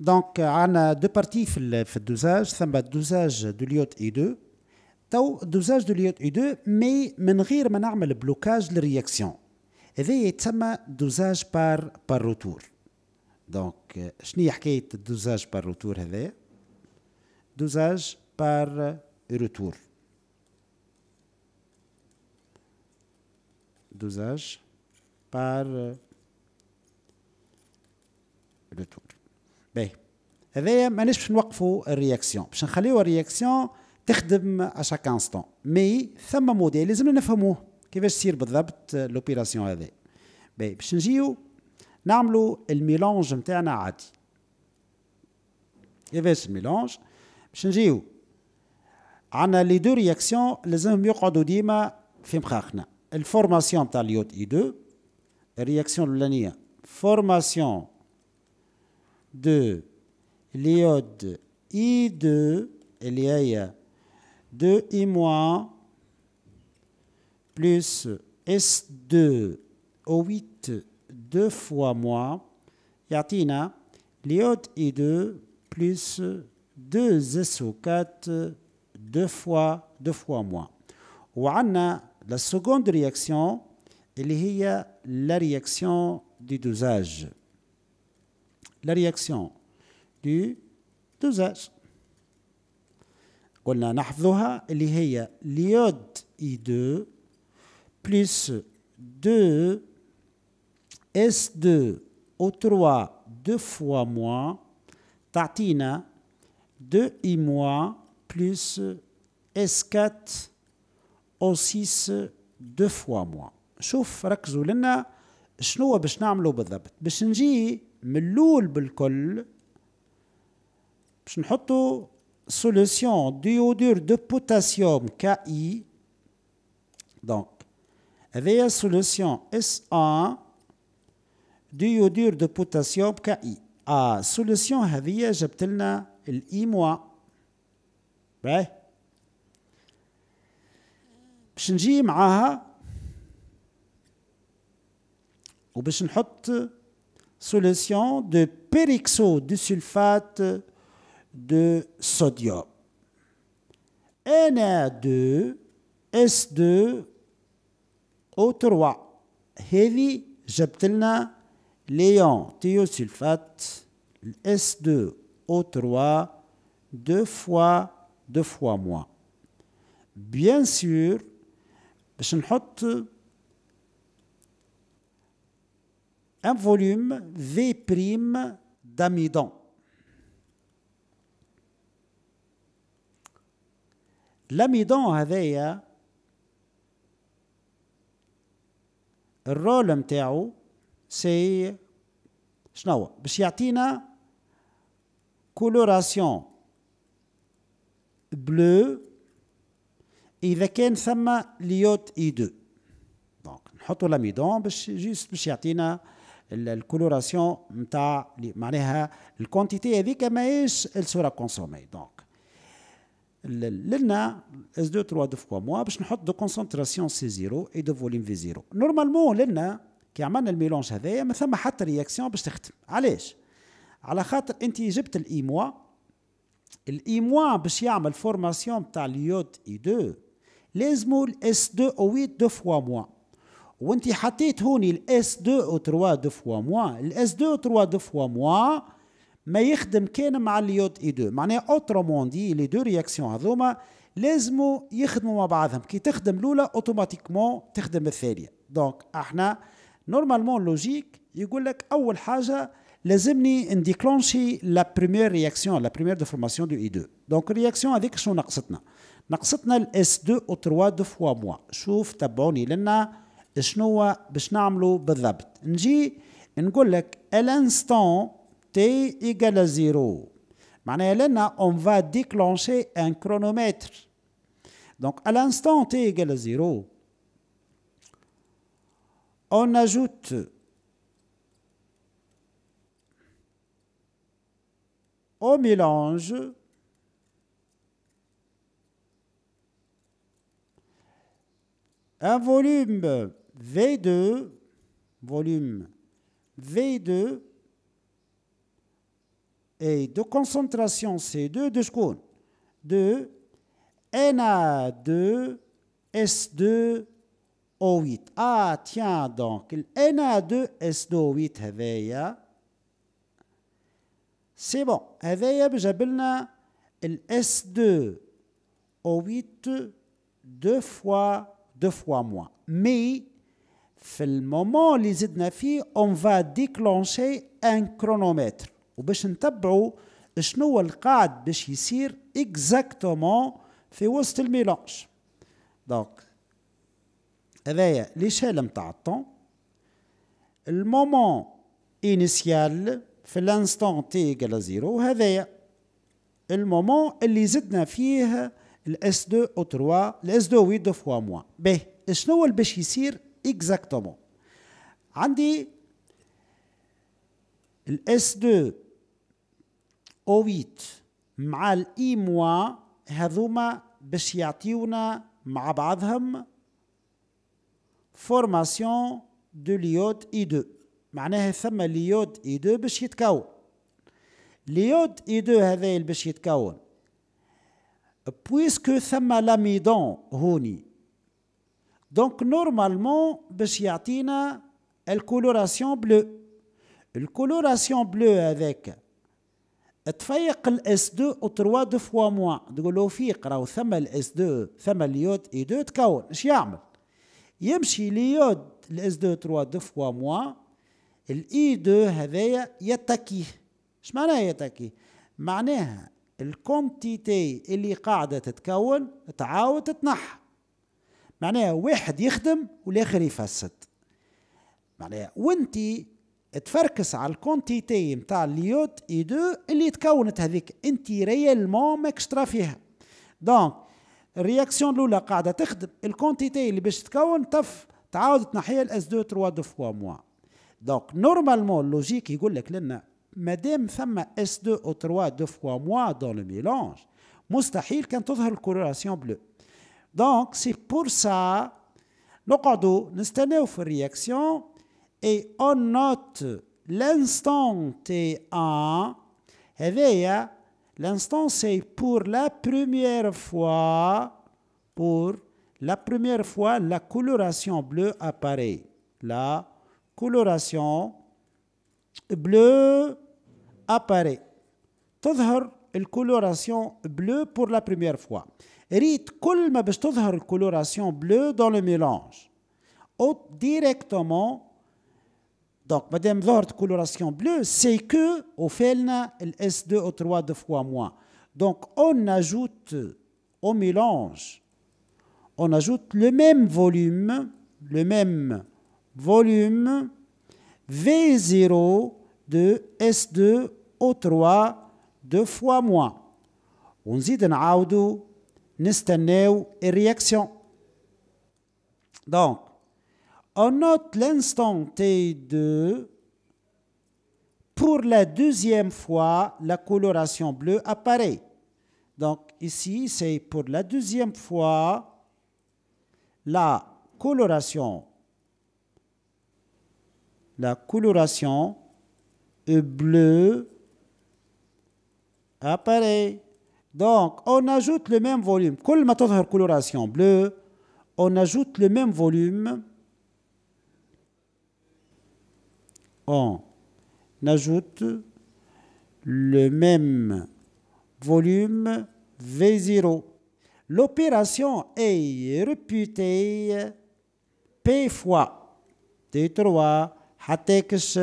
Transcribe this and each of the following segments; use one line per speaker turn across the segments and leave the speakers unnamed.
Donc, il y a deux parties de dosage. Il y a le dosage de l'iode U2. Et le dosage de l'iode U2, mais il y a un blocage de réaction. Il y un dosage par retour. Donc, je vais vous dire que le dosage par retour est dosage par retour. Dosage par retour. باهي هذايا ماناش باش نوقفوا الرياكسيون باش نخليو الرياكسيون تخدم اشاك انستون مي ثم موديل لازمنا نفهموه كيفاش تصير بالضبط لوبيراسيون هذا باهي باش نجيو نعملوا الميلونج نتاعنا عادي كيفاش الميلونج باش نجيو عندنا لي دو رياكسيون لازمهم يقعدوا ديما في مخاخنا الفورماسيون تاع اليود اي دو الرياكسيون الاولانيه فورماسيون de l'iode I2, il 2 I moins plus S2 O8 2 fois moins Yatina l'iode I2 plus 2SO4 2 fois 2 fois moins anna, la seconde réaction est la réaction du dosage la réaction du dosage قلنا نحفظها اللي هي ليود اي 2 بلس 2 اس 2 او 3 2 فوا موا تعطينا 2 اي موا بلس اس 4 او 6 2 فوا موا شوف ركزوا لنا شنو باش نعملوا بالضبط باش نجي ملول بالكل باش نحطو سوليسيون ديودور دو بوتاسيوم كا اي دونك هذايا سوليسيون اس ان ديودور دو بوتاسيوم كا اي اه سوليسيون هذه جبت لنا الاي موا باهي باش نجي معاها وباش نحط solution de périxo du sulfate de sodium. Na2, S2, O3. Heavy, léon Léon, thiosulfate S2, O3, deux fois, deux fois moins. Bien sûr, je ne un volume V' prime d'amidon. L'amidon هذايا الرول نتاعو سي شنو باش يعطينا كولوراسيون بلو اذا كان ثم ليوت اي 2 دونك نحطوا لاميدون باش جيست باش يعطينا الكولوراسيون نتاع معناها الكونتيتي هذيك ماهيش السورا كونسومي دونك لنا اس دو تروا دو فوا موا باش نحط دو كونسونتراسيون سي زيرو اي دو فوليم في زيرو نورمالمون لنا كي عملنا الميلونج هذايا ما ثم حتى رياكسيون باش تختم علاش على خاطر انت جبت الاي e موا الاي e موا باش يعمل فورماسيون تاع اليود اي e 2 لازمو الاس 2 او 8 دو فوا موا وانت حطيت هوني الاس 2 او 3 دو فوا موا الاس 2 او 3 دو فوا موا ما يخدم كان مع اليود اي 2 معناها اوترومون دي لي دو رياكسيون هذوما لازموا يخدموا مع بعضهم كي تخدم الاولى اوتوماتيكمون تخدم الثانيه دونك احنا نورمالمون لوجيك يقول لك اول حاجه لازمني نديكلونشي لا بريمير رياكسيون لا بريمير دو فورماسيون دو اي 2 دونك الرياكسيون هذيك شنو نقصتنا نقصتنا الاس 2 او 3 دو فوا موا شوف تبعوني لنا Qu'est-ce qu'on va faire exactement On va dire qu'à l'instant t égale à Maintenant, On va déclencher un chronomètre. Donc à l'instant t égale zéro, on ajoute au mélange un volume V2, volume V2 et de concentration C2 de de Na2 S2 O8. Ah, tiens donc, Na2 S2 O8 c'est c'est bon. j'appelle le 2 O8 deux fois deux fois moins. Mais في المومون اللي زدنا فيه اون فا ديكلونشي ان كرونومتر وباش نتبعوا شنو القاعد باش يصير اكزاكتومون في وسط الميلونج دونك هذايا ليشيل نتاع الطون المومون انيسيال في الانستون تي ايكال زيرو هذايا المومون اللي زدنا فيه الاس 2 او 3 الاس 2 وي دو فوا موان باهي شنو اللي باش يصير اكزاكتومون عندي الاس 2 او 8 مع الاي موا e هذوما باش يعطيونا مع بعضهم فورماسيون دو ليود اي 2 معناها ثم ليود اي 2 باش يتكون ليود اي 2 هذا باش يتكون بويسكو ثم لاميدون هوني دونك نورمالمون باش يعطينا الكولوراسيون بلو الكولوراسيون بلو هذاك تفيق الاس 2 او 3 دو فوا موا تقول له فيق راهو ثما الاس 2 ثما اليود اي 2 تكون اش يعمل يمشي ليود الاس 2 3 دو فوا موا الاي 2 هذايا يتكيه اش معناها يتكي معناها الكونتيتي اللي قاعده تتكون تعاود تتنحى معناها واحد يخدم والاخر يفسد معناها وانت تفركس على الكونتيتي نتاع اليوت اي دو اللي تكونت هذيك انت ريالمون ماكش ترا فيها دونك الرياكسيون الاولى قاعده تخدم الكونتيتي اللي باش تكون تف تعاود تنحيها الاس دو تروا دو فوا موا دونك نورمالمون لوجيك يقول لك لنا مادام ثم اس دو او تروا دو فوا موا دون لو ميلونج مستحيل كان تظهر الكوريلاسيون بلو Donc, c'est pour ça, se نستناو la réaction et on note l'instant T1 eh l'instant c'est pour la première fois pour la première fois la coloration bleue apparaît la coloration bleue apparaît Tout la coloration bleue pour la première fois. Rite, koul ma bistouzhar la coloration bleue dans le mélange. Ou directement, donc, madame, d'ordre coloration bleue, c'est que, au fait, il S2O3 deux fois moins. Donc, on ajoute au mélange, on ajoute le même volume, le même volume V0 de S2O3 deux fois moins. On zid et réaction. Donc, on note l'instant T2 pour la deuxième fois la coloration bleue apparaît donc ici c'est pour la deuxième fois la coloration la coloration bleue apparaît donc, on ajoute le même volume. Quand Kol la coloration bleue, on ajoute le même volume. On ajoute le même volume V0. L'opération est réputée P fois T3 حتكش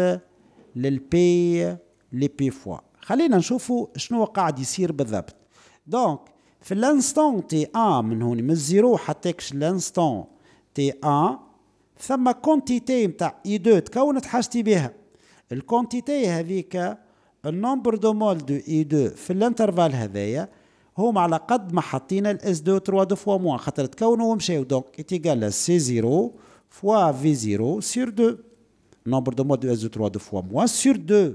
للبي لبي فوا خلينا نشوفوا شنو دونك في لانستون تي ان من هوني من زيرو حتى لانستون تي ان ثم كونتيتي نتاع اي دو تكونت حاجتي بها الكونتيتي هذيك النمبر دو مول دو اي دو في الانترفال هذايا هما على قد ما حطينا الاس دو تروا دو فوا موان خاطر تكونوا ومشاو دونك ايتيغال سي زيرو فوا في زيرو سير دو نمبر دو مول دو اس دو تروا دو فوا موان سير دو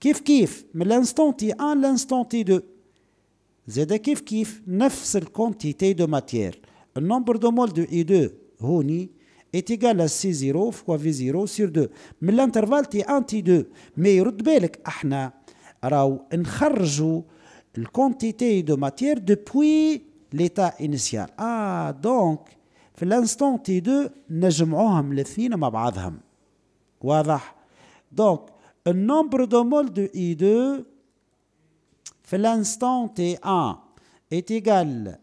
كيف كيف من الانستون تي ان لانستون تي دو C'est زاد كيف la quantité de matière. Le nombre de مول de i 2 est égal à C0 fois V0 sur 2. Mais l'intervalle est 1 T2. Mais Rudbelk, Ahna, Rao, Nharjou, la quantité de matière depuis l'état initial. Ah, donc, l'instant T2, Najmouham, le fin, Mabadham. Donc, le nombre de moles de I2 fait l'instant T1 est égal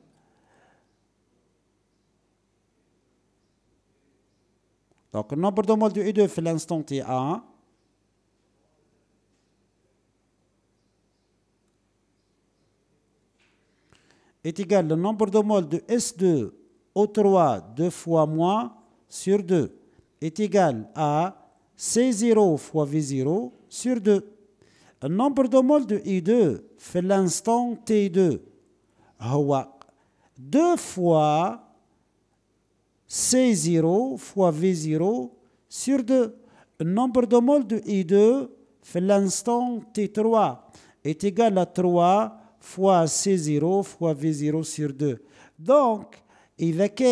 Donc, le nombre de moles de e 2 fait l'instant T1 est égal au nombre de moles de S2 O3 2 fois moins sur 2 est égal à C0 fois V0 sur 2. Le nombre de moles de I2 fait l'instant T2. Deux fois C0 fois V0 sur 2. Le nombre de moles de I2 fait l'instant T3 est égal à 3 fois C0 fois V0 sur 2. Donc, il est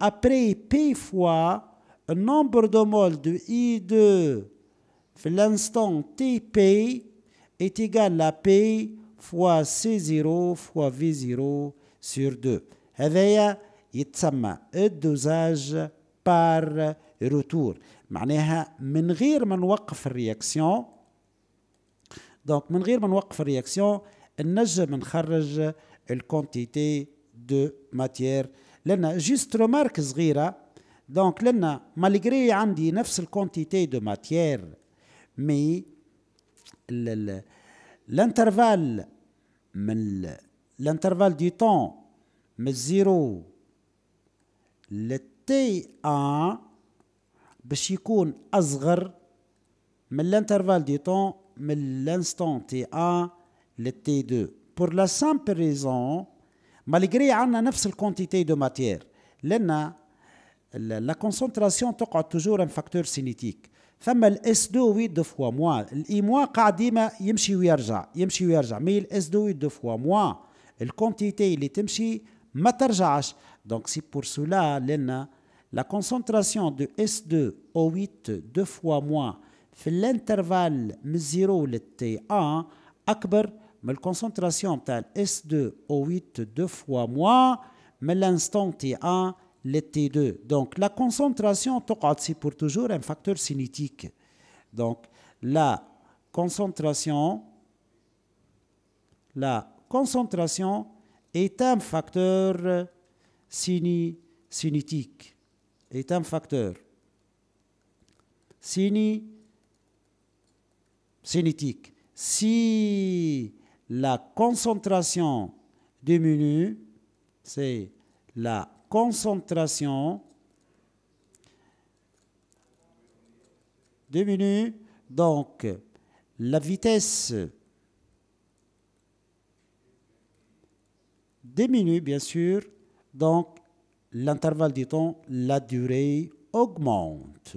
après P fois un nombre de moles de I2 fait l'instant TP est égal à P fois C0 fois V0 sur 2. C'est ce dosage par retour. Je dire que je pas réaction. Donc, je ne réaction. Je faire une quantité de matière. Juste remarque, malgré qu'il quantités quantité de matière, mais الانترفال من الانترفال دي طون من الزيرو للتي ان باش يكون اصغر من الانترفال دي طون من لانستون تي ان للتي دو بور لا سامبل ريزون مالغري عندنا نفس الكونتيتي دو ماتير لان لا كونسنتراسيون تقعد توجور ان فاكتور سينيتيك ثم الاس دو وي دو فوا موا الاي موا قاعد ديما يمشي ويرجع يمشي ويرجع مي الاس دو وي دو فوا موا الكونتيتي اللي تمشي ما ترجعش دونك سي بور سولا لنا لا كونسنتراسيون دو اس دو او 8 دو فوا موا في الانترفال من زيرو للتي 1 اكبر من الكونسنتراسيون تاع الاس دو او 8 دو فوا موا من الانستون تي ان les T2. Donc la concentration, c'est pour toujours un facteur cinétique. Donc la concentration, la concentration est un facteur cinétique, est un facteur cinétique. Si la concentration diminue, c'est la concentration diminue donc la vitesse diminue bien sûr donc l'intervalle du temps la durée augmente